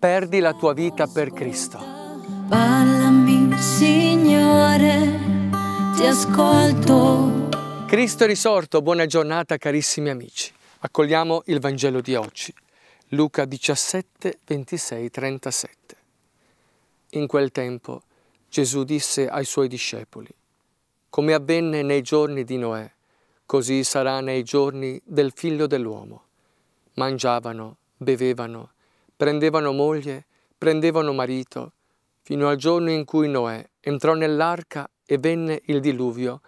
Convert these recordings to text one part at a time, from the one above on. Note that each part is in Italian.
perdi la tua vita per Cristo. Parlami, Signore, ti ascolto. Cristo è risorto, buona giornata carissimi amici. Accogliamo il Vangelo di oggi, Luca 17, 26, 37. In quel tempo Gesù disse ai suoi discepoli, come avvenne nei giorni di Noè, così sarà nei giorni del figlio dell'uomo. Mangiavano, bevevano, prendevano moglie, prendevano marito, fino al giorno in cui Noè entrò nell'arca e venne il diluvio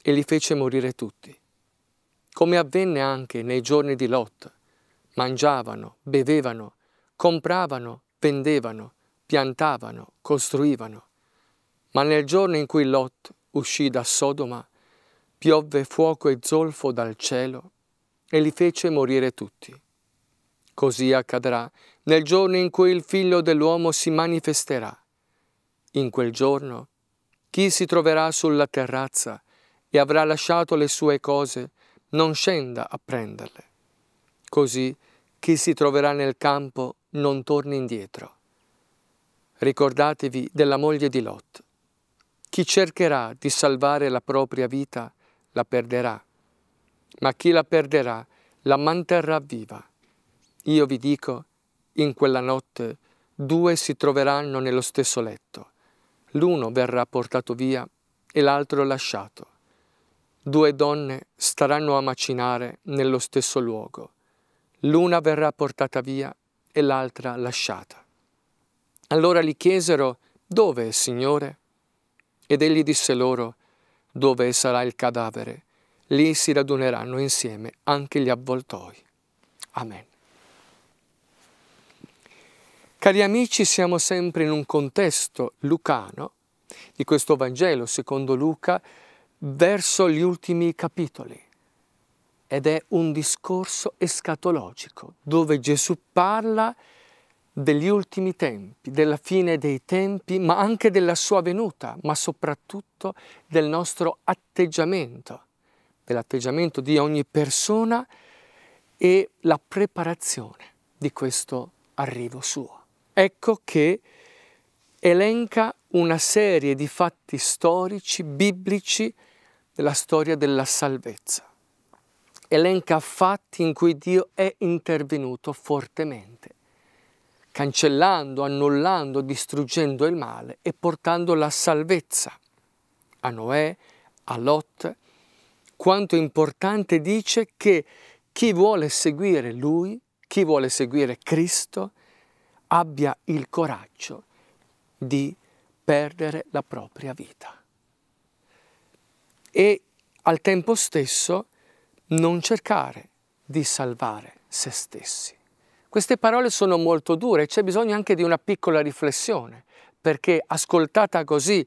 e li fece morire tutti. Come avvenne anche nei giorni di Lot, mangiavano, bevevano, compravano, vendevano, piantavano, costruivano. Ma nel giorno in cui Lot uscì da Sodoma, piovve fuoco e zolfo dal cielo e li fece morire tutti. Così accadrà nel giorno in cui il figlio dell'uomo si manifesterà. In quel giorno chi si troverà sulla terrazza e avrà lasciato le sue cose non scenda a prenderle. Così chi si troverà nel campo non torni indietro. Ricordatevi della moglie di Lot. Chi cercherà di salvare la propria vita la perderà, ma chi la perderà la manterrà viva. Io vi dico, in quella notte due si troveranno nello stesso letto, l'uno verrà portato via e l'altro lasciato. Due donne staranno a macinare nello stesso luogo, l'una verrà portata via e l'altra lasciata. Allora gli chiesero, dove, è il Signore? Ed egli disse loro, dove sarà il cadavere, lì si raduneranno insieme anche gli avvoltoi. Amen. Cari amici, siamo sempre in un contesto lucano di questo Vangelo, secondo Luca, verso gli ultimi capitoli. Ed è un discorso escatologico, dove Gesù parla degli ultimi tempi, della fine dei tempi, ma anche della sua venuta, ma soprattutto del nostro atteggiamento, dell'atteggiamento di ogni persona e la preparazione di questo arrivo suo ecco che elenca una serie di fatti storici, biblici, della storia della salvezza. Elenca fatti in cui Dio è intervenuto fortemente, cancellando, annullando, distruggendo il male e portando la salvezza a Noè, a Lot. Quanto importante dice che chi vuole seguire Lui, chi vuole seguire Cristo, abbia il coraggio di perdere la propria vita e al tempo stesso non cercare di salvare se stessi. Queste parole sono molto dure, c'è bisogno anche di una piccola riflessione, perché ascoltata così,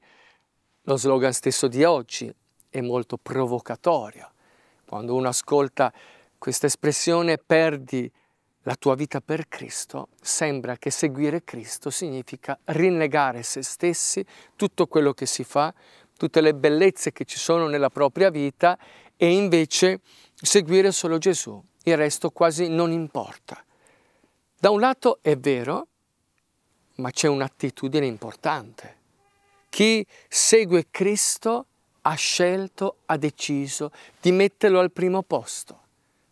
lo slogan stesso di oggi è molto provocatorio. Quando uno ascolta questa espressione perdi la tua vita per Cristo, sembra che seguire Cristo significa rinnegare se stessi, tutto quello che si fa, tutte le bellezze che ci sono nella propria vita e invece seguire solo Gesù. Il resto quasi non importa. Da un lato è vero, ma c'è un'attitudine importante. Chi segue Cristo ha scelto, ha deciso di metterlo al primo posto,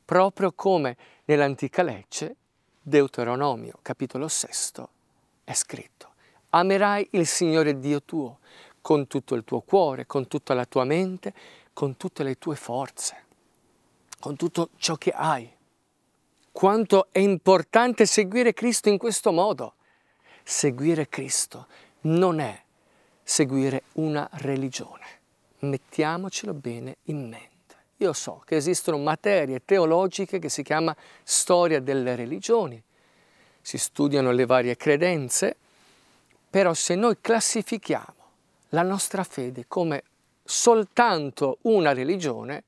proprio come Nell'antica legge, Deuteronomio capitolo 6, è scritto, amerai il Signore Dio tuo con tutto il tuo cuore, con tutta la tua mente, con tutte le tue forze, con tutto ciò che hai. Quanto è importante seguire Cristo in questo modo. Seguire Cristo non è seguire una religione. Mettiamocelo bene in mente. Io so che esistono materie teologiche che si chiama storia delle religioni, si studiano le varie credenze, però se noi classifichiamo la nostra fede come soltanto una religione,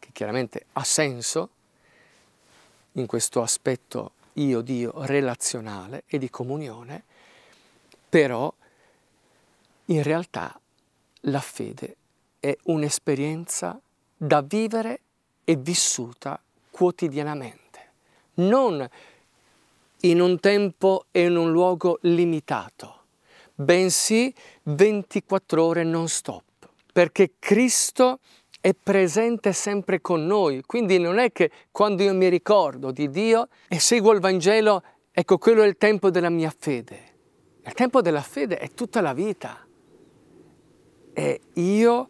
che chiaramente ha senso in questo aspetto io-dio relazionale e di comunione, però in realtà la fede è un'esperienza da vivere e vissuta quotidianamente, non in un tempo e in un luogo limitato, bensì 24 ore non stop, perché Cristo è presente sempre con noi, quindi non è che quando io mi ricordo di Dio e seguo il Vangelo, ecco quello è il tempo della mia fede. Il tempo della fede è tutta la vita. E io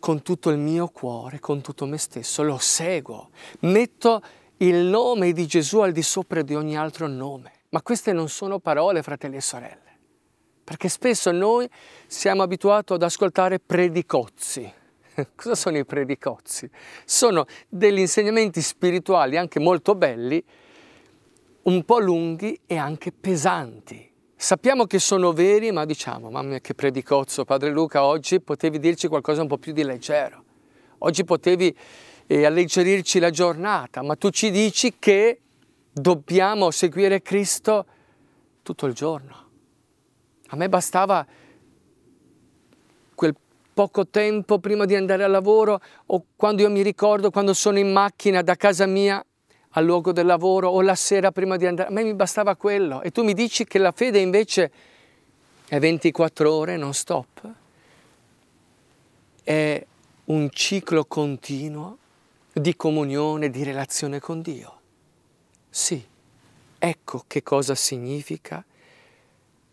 con tutto il mio cuore, con tutto me stesso, lo seguo, metto il nome di Gesù al di sopra di ogni altro nome. Ma queste non sono parole, fratelli e sorelle, perché spesso noi siamo abituati ad ascoltare predicozzi. Cosa sono i predicozzi? Sono degli insegnamenti spirituali anche molto belli, un po' lunghi e anche pesanti Sappiamo che sono veri, ma diciamo, mamma mia che predicozzo, padre Luca, oggi potevi dirci qualcosa un po' più di leggero. Oggi potevi eh, alleggerirci la giornata, ma tu ci dici che dobbiamo seguire Cristo tutto il giorno. A me bastava quel poco tempo prima di andare al lavoro o quando io mi ricordo, quando sono in macchina da casa mia al luogo del lavoro o la sera prima di andare. A me mi bastava quello. E tu mi dici che la fede invece è 24 ore non stop? È un ciclo continuo di comunione, di relazione con Dio. Sì, ecco che cosa significa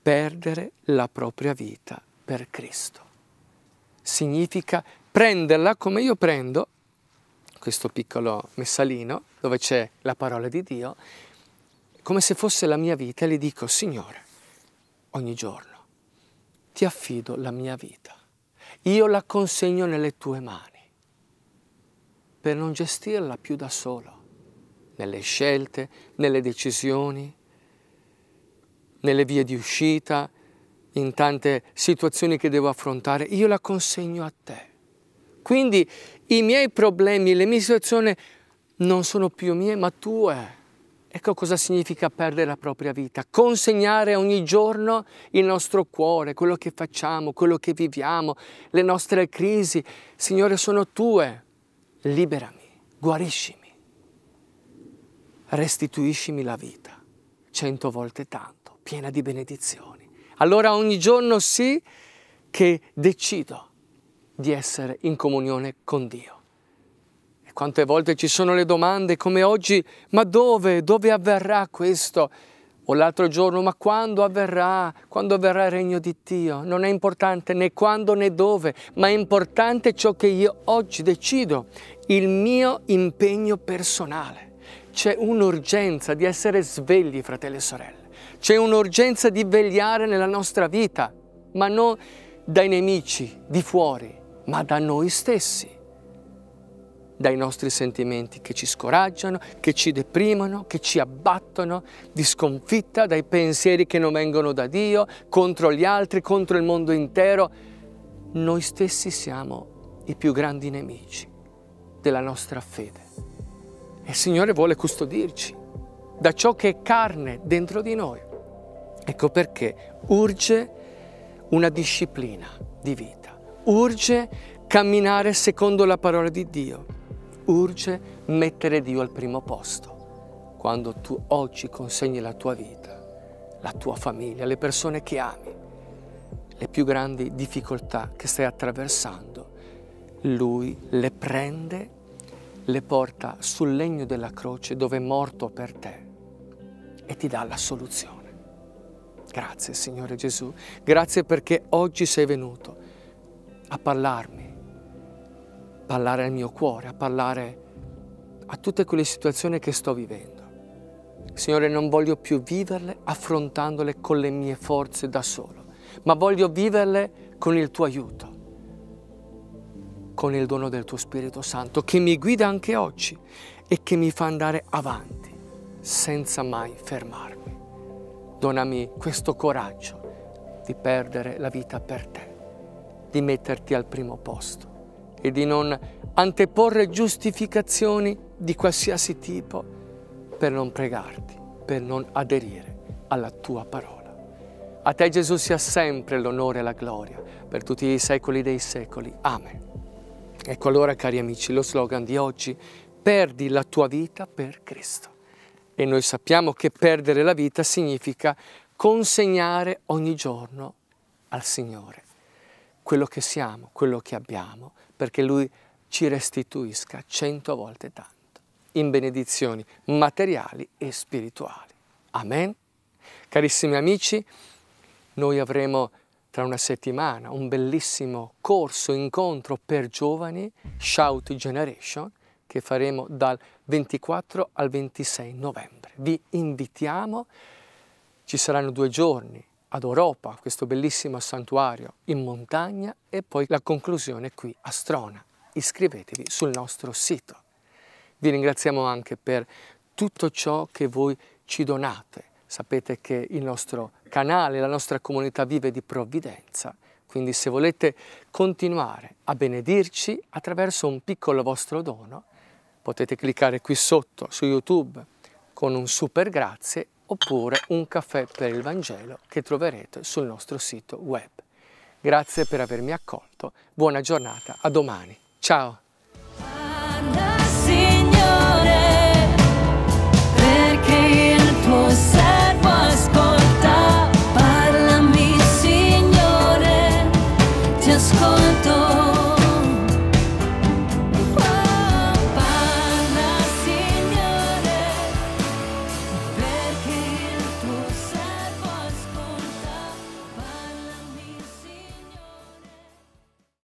perdere la propria vita per Cristo. Significa prenderla come io prendo questo piccolo messalino dove c'è la parola di Dio, come se fosse la mia vita e le dico, Signore, ogni giorno ti affido la mia vita, io la consegno nelle tue mani per non gestirla più da solo, nelle scelte, nelle decisioni, nelle vie di uscita, in tante situazioni che devo affrontare, io la consegno a te quindi i miei problemi, le mie situazioni non sono più mie ma tue. Ecco cosa significa perdere la propria vita, consegnare ogni giorno il nostro cuore, quello che facciamo, quello che viviamo, le nostre crisi. Signore, sono tue, liberami, guariscimi, restituiscimi la vita, cento volte tanto, piena di benedizioni. Allora ogni giorno sì che decido di essere in comunione con Dio. E quante volte ci sono le domande come oggi, ma dove, dove avverrà questo? O l'altro giorno, ma quando avverrà? Quando avverrà il regno di Dio? Non è importante né quando né dove, ma è importante ciò che io oggi decido, il mio impegno personale. C'è un'urgenza di essere svegli, fratelli e sorelle. C'è un'urgenza di vegliare nella nostra vita, ma non dai nemici di fuori, ma da noi stessi, dai nostri sentimenti che ci scoraggiano, che ci deprimono, che ci abbattono, di sconfitta, dai pensieri che non vengono da Dio, contro gli altri, contro il mondo intero. Noi stessi siamo i più grandi nemici della nostra fede. E il Signore vuole custodirci da ciò che è carne dentro di noi. Ecco perché urge una disciplina di vita urge camminare secondo la parola di Dio, urge mettere Dio al primo posto. Quando tu oggi consegni la tua vita, la tua famiglia, le persone che ami, le più grandi difficoltà che stai attraversando, Lui le prende, le porta sul legno della croce dove è morto per te e ti dà la soluzione. Grazie Signore Gesù, grazie perché oggi sei venuto a parlarmi, a parlare al mio cuore, a parlare a tutte quelle situazioni che sto vivendo. Signore, non voglio più viverle affrontandole con le mie forze da solo, ma voglio viverle con il tuo aiuto, con il dono del tuo Spirito Santo che mi guida anche oggi e che mi fa andare avanti senza mai fermarmi. Donami questo coraggio di perdere la vita per te di metterti al primo posto e di non anteporre giustificazioni di qualsiasi tipo per non pregarti, per non aderire alla tua parola. A te Gesù sia sempre l'onore e la gloria per tutti i secoli dei secoli. Amen. Ecco allora, cari amici, lo slogan di oggi, perdi la tua vita per Cristo. E noi sappiamo che perdere la vita significa consegnare ogni giorno al Signore quello che siamo, quello che abbiamo, perché Lui ci restituisca cento volte tanto, in benedizioni materiali e spirituali. Amen. Carissimi amici, noi avremo tra una settimana un bellissimo corso, incontro per giovani, Shout Generation, che faremo dal 24 al 26 novembre. Vi invitiamo, ci saranno due giorni ad Europa, questo bellissimo santuario in montagna e poi la conclusione qui a Strona. Iscrivetevi sul nostro sito. Vi ringraziamo anche per tutto ciò che voi ci donate. Sapete che il nostro canale, la nostra comunità vive di provvidenza, quindi se volete continuare a benedirci attraverso un piccolo vostro dono, potete cliccare qui sotto su YouTube con un super grazie oppure un caffè per il Vangelo che troverete sul nostro sito web. Grazie per avermi accolto, buona giornata, a domani, ciao!